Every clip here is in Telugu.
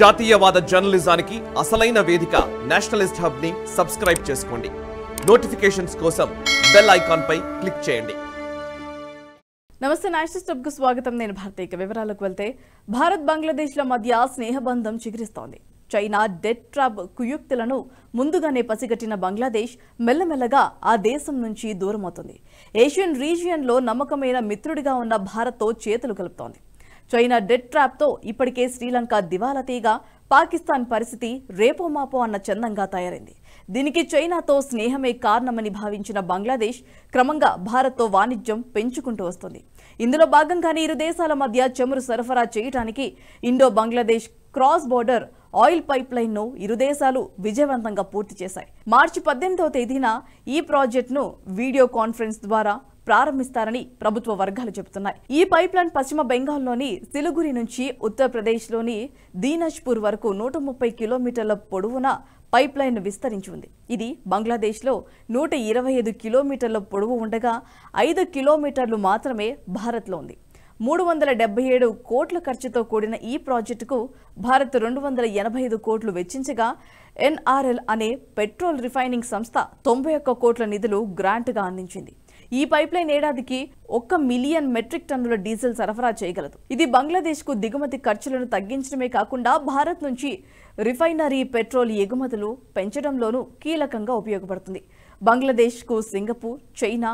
జాతీయవాద జర్నలిజానికి అసలైన వేదిక నేషనలిస్ట్ హబ్ ని సబ్స్క్రైబ్ చేసుకోండి నోటిఫికేషన్స్ కోసం బెల్ ఐకాన్ పై క్లిక్ చేయండి నమస్తే నేషనల్ హబ్కు స్వాగతం నేను భారతీయ వివరాలకు వెళ్తే భారత్ బంగ్లాదేశ్ల మధ్య స్నేహబంధం చిగురిస్తోంది చైనా డెట్ ట్రాప్ కుయుక్తులను ముందుగానే పసిగట్టిన బంగ్లాదేశ్ మెల్లమెల్లగా ఆ దేశం నుంచి దూరమవుతుంది ఏషియన్ రీజియన్లో నమ్మకమైన మిత్రుడిగా ఉన్న భారత్తో చేతులు కలుపుతోంది చైనా డెడ్ ట్రాప్తో ఇప్పటికే శ్రీలంక దివాలతీగా పాకిస్తాన్ పరిస్థితి రేపో మాపో అన్న చందంగా తయారైంది దీనికి చైనాతో స్నేహమే కారణమని భావించిన బంగ్లాదేశ్ క్రమంగా భారత్తో వాణిజ్యం పెంచుకుంటూ వస్తుంది ఇందులో భాగంగానే ఇరు దేశాల మధ్య చమురు సరఫరా చేయడానికి Indo Bangladesh cross border oil pipe ను ఇరు దేశాలు విజయవంతంగా పూర్తి చేశాయి మార్చి పద్దెనిమిదవ తేదీన ఈ ప్రాజెక్టును వీడియో కాన్ఫరెన్స్ ద్వారా ప్రారంభిస్తారని ప్రభుత్వ వర్గాలు చెబుతున్నాయి ఈ పైప్ లైన్ పశ్చిమ బెంగాల్లోని సిలుగురి నుంచి ఉత్తరప్రదేశ్లోని దీనజ్పూర్ వరకు నూట ముప్పై కిలోమీటర్ల పొడవున పైప్ లైన్ విస్తరించి ఉంది ఇది బంగ్లాదేశ్లో నూట ఇరవై ఐదు కిలోమీటర్ల పొడవు ఉండగా ఐదు కిలోమీటర్లు మాత్రమే భారత్లో ఉంది మూడు వందల డెబ్బై ఏడు కోట్ల ఖర్చుతో కూడిన ఈ ప్రాజెక్టుకు భారత్ రెండు వందల ఎనభై ఐదు కోట్లు వెచ్చించగా ఎన్ఆర్ఎల్ అనే పెట్రోల్ రిఫైనింగ్ సంస్థ తొంభై ఒక్క కోట్ల నిధులు గ్రాంట్గా అందించింది ఈ పైప్లైన్ ఏడాదికి ఒక్క మిలియన్ మెట్రిక్ టన్నుల డీజిల్ సరఫరా చేయగలదు ఇది బంగ్లాదేశ్కు దిగుమతి ఖర్చులను తగ్గించడమే కాకుండా భారత్ నుంచి రిఫైనరీ పెట్రోల్ ఎగుమతులు పెంచడంలోనూ కీలకంగా ఉపయోగపడుతుంది బంగ్లాదేశ్కు సింగపూర్ చైనా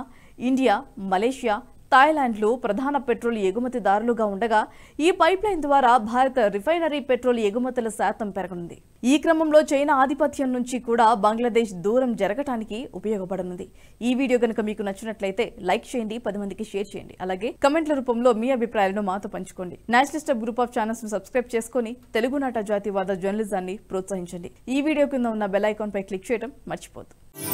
ఇండియా మలేషియా థాయిలాండ్లు ప్రధాన పెట్రోల్ ఎగుమతిదారులుగా ఉండగా ఈ పైప్లైన్ ద్వారా భారత రిఫైనరీ పెట్రోల్ ఎగుమతుల శాతం పెరగనుంది ఈ క్రమంలో చైనా ఆధిపత్యం నుంచి కూడా బంగ్లాదేశ్ దూరం జరగటానికి ఉపయోగపడనుంది ఈ వీడియో కనుక మీకు నచ్చినట్లయితే లైక్ చేయండి పది మందికి షేర్ చేయండి అలాగే కమెంట్ల రూపంలో మీ అభిప్రాయాలను మాతో పంచుకోండి నేషనలిస్ట్ గ్రూప్ ఆఫ్ ఛానల్స్ ను సబ్స్క్రైబ్ చేసుకుని నాట జాతివాద జర్నలిజాన్ని ప్రోత్సహించండి ఈ వీడియో కింద ఉన్న బెల్ ఐకాన్ పై క్లిక్ చేయడం మర్చిపోదు